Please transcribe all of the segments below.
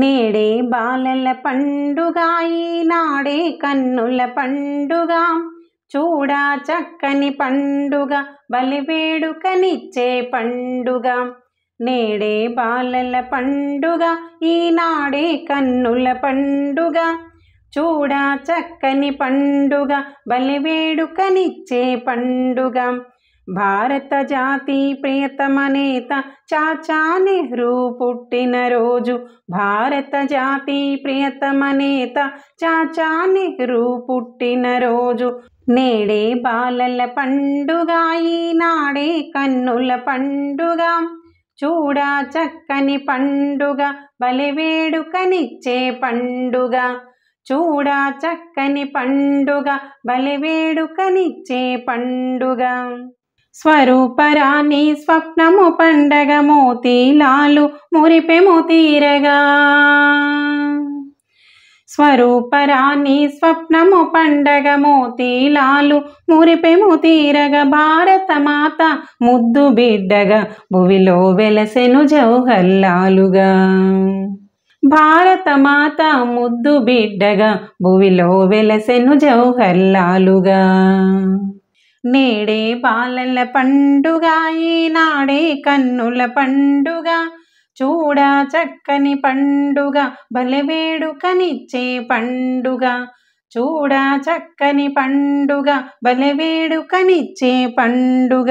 నేడే బాలల పండుగ ఈనాడే కన్నుల పండుగ చూడా చక్కని పండుగ బలివేడుకనిచ్చే పండుగ నేడే బాలల పండుగ ఈనాడే కన్నుల పండుగ చూడా చక్కని పండుగ బలివేడుకనిచ్చే పండుగ భారత జాతి ప్రియతమ నేత చాచా నెహ్రూ పుట్టినరోజు భారత జాతి ప్రియతమ నేత చాచా నెహ్రూ పుట్టినరోజు నేడే బాలల పండుగ ఈనాడే కన్నుల పండుగ చూడా చక్కని పండుగ బలివేడుకనిచ్చే పండుగ చూడా చక్కని పండుగ బలివేడుకనిచ్చే పండుగ స్వరూపరాణి స్వప్నము పండగ మోతీలాలు మురిపెము తీరగా స్వరూపరాణి స్వప్నము పండగ మోతీలాలు మురిపెము తీరగ భారత మాత ముద్దు బిడ్డగా భువిలో వెలసెను జౌహల్లాలుగా భారత మాత ముద్దు బిడ్డగా భువిలో వెలసెను జౌహల్లాలుగా నేడే పాలల పండుగ ఈనాడే కన్నుల పండుగ చూడ చక్కని పండుగ బలవేడుకనిచ్చే పండుగ చూడ చక్కని పండుగ బలవేడుకనిచ్చే పండుగ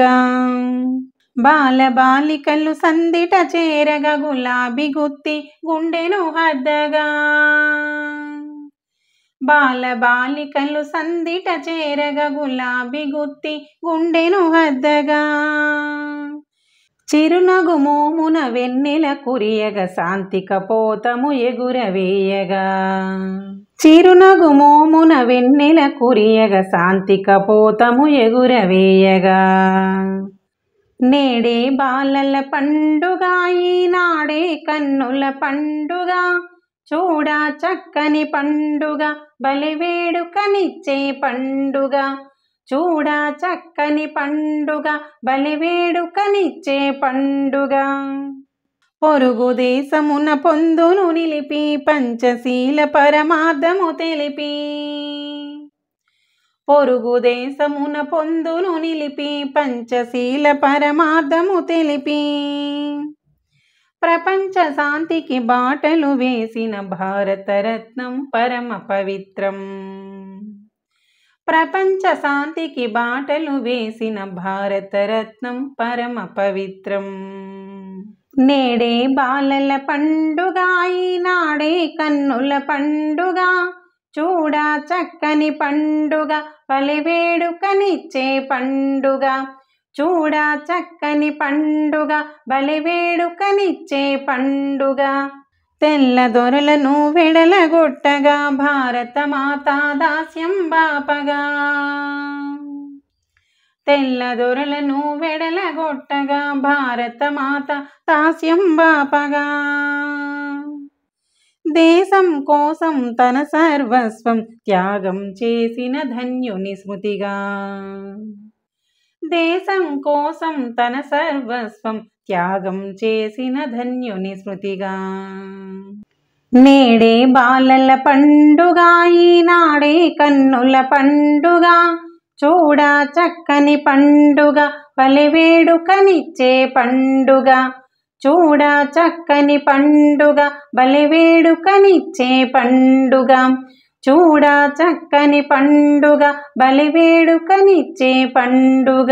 బాల బాలికలు సందిట చేరగ గులాబీ గుత్తి గుండెను హద్దగా బాల బాలికలు సందిట చేరగ గులాబీ గుత్తి గుండెను వద్దగా చిరునగు మోమున వెన్నెల కురియగ శాంతిక పోతము ఎగురవేయగా చిరునగు మోమున వెన్నెల కురియగ శాంతిక పోతము ఎగురవేయగా నేడే బాలల పండుగ ఈనాడే కన్నుల పండుగ చూడా చక్కని పండుగ బలివేడుకనిచ్చే పండుగ చూడా చక్కని పండుగ బలివేడుకనిచ్చే పండుగ పొరుగు దేశమున పొందును నిలిపి పంచశీల పరమార్థము తెలిపి పొరుగు దేశమున పొందును నిలిపి పంచశీల పరమార్థము తెలిపి ప్రపంచ శాంతికి బాటలు వేసిన భారతరత్నం పరమ పవిత్రం ప్రపంచ శాంతికి బాటలు వేసిన భారతరత్నం పరమ పవిత్రం నేడే బాలల పండుగ ఈనాడే కన్నుల పండుగ చూడ చక్కని పండుగ పలెవేడుకనిచ్చే పండుగ చూడా చక్కని పండుగ బలివేడుకనిచ్చే పండుగ తెల్ల దొరలను విడలగొట్టగా భారత మాతా దాస్యం బాపగా తెల్ల దొరలను విడలగొట్టగా భారత మాత దాస్యం బాపగా దేశం కోసం తన సర్వస్వం త్యాగం చేసిన ధన్యుని స్మృతిగా దేశం కోసం తన సర్వస్వం త్యాగం చేసిన ధన్యుని స్మృతిగా నేడే బాలల పండుగ ఈనాడే కన్నుల పండుగ చూడ చక్కని పండుగ పలి వేడుకనిచ్చే పండుగ చూడా చక్కని పండుగ బలి వేడుకనిచ్చే పండుగ చూడా చక్కని పండుగ బలివేడుకనిచ్చే పండుగ